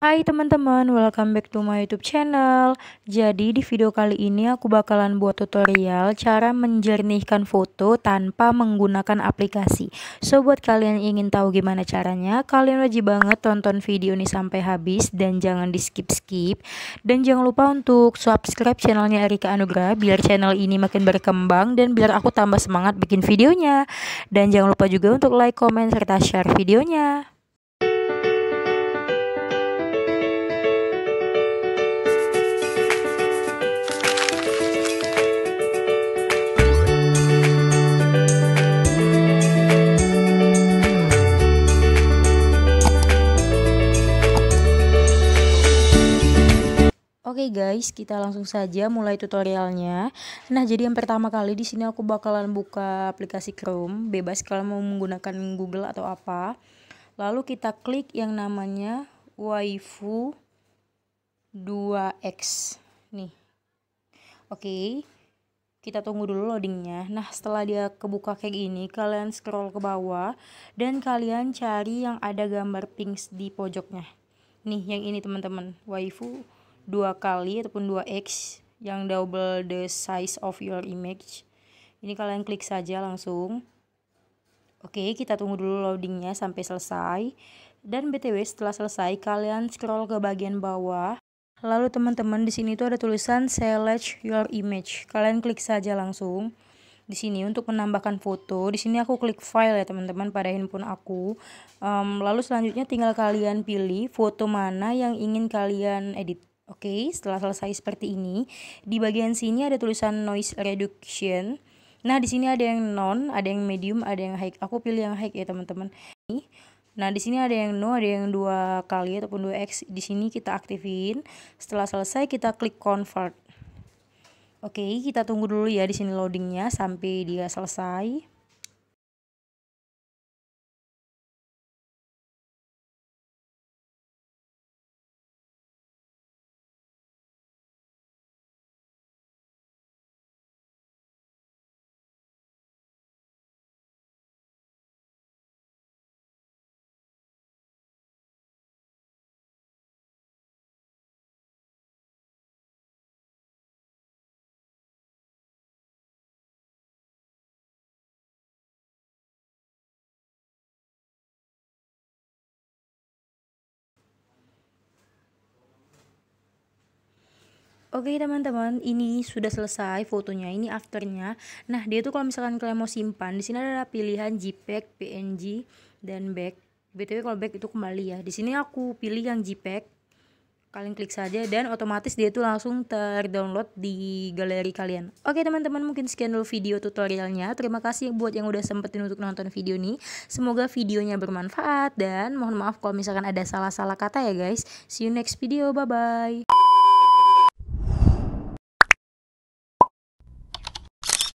Hai teman-teman, welcome back to my YouTube channel. Jadi di video kali ini aku bakalan buat tutorial cara menjernihkan foto tanpa menggunakan aplikasi. So buat kalian yang ingin tahu gimana caranya, kalian wajib banget tonton video ini sampai habis dan jangan di skip-skip. Dan jangan lupa untuk subscribe channelnya Erika Anugrah biar channel ini makin berkembang dan biar aku tambah semangat bikin videonya. Dan jangan lupa juga untuk like, comment, serta share videonya. Oke okay guys, kita langsung saja mulai tutorialnya. Nah, jadi yang pertama kali di sini aku bakalan buka aplikasi Chrome, bebas kalian mau menggunakan Google atau apa. Lalu kita klik yang namanya Waifu 2X. Nih. Oke. Okay. Kita tunggu dulu loadingnya. Nah, setelah dia kebuka kayak gini, kalian scroll ke bawah dan kalian cari yang ada gambar pink di pojoknya. Nih, yang ini teman-teman, Waifu dua kali ataupun 2x yang double the size of your image. Ini kalian klik saja langsung. Oke, kita tunggu dulu loadingnya sampai selesai. Dan BTW setelah selesai, kalian scroll ke bagian bawah. Lalu teman-teman di sini itu ada tulisan select your image. Kalian klik saja langsung. Di sini untuk menambahkan foto, di sini aku klik file ya teman-teman pada handphone aku. Um, lalu selanjutnya tinggal kalian pilih foto mana yang ingin kalian edit. Oke, setelah selesai seperti ini, di bagian sini ada tulisan noise reduction. Nah, di sini ada yang non, ada yang medium, ada yang high. Aku pilih yang high ya, teman-teman. Nah, di sini ada yang no, ada yang dua kali ataupun 2x. Di sini kita aktifin. Setelah selesai, kita klik convert. Oke, kita tunggu dulu ya di sini loadingnya sampai dia selesai. Oke teman-teman, ini sudah selesai fotonya, ini afternya. Nah dia tuh kalau misalkan kalian mau simpan, di sini ada pilihan JPEG, PNG, dan back. btw kalau back itu kembali ya. Di sini aku pilih yang JPEG. Kalian klik saja dan otomatis dia tuh langsung terdownload di galeri kalian. Oke teman-teman, mungkin sekian dulu video tutorialnya. Terima kasih buat yang udah sempetin untuk nonton video ini. Semoga videonya bermanfaat dan mohon maaf kalau misalkan ada salah-salah kata ya guys. See you next video, bye-bye.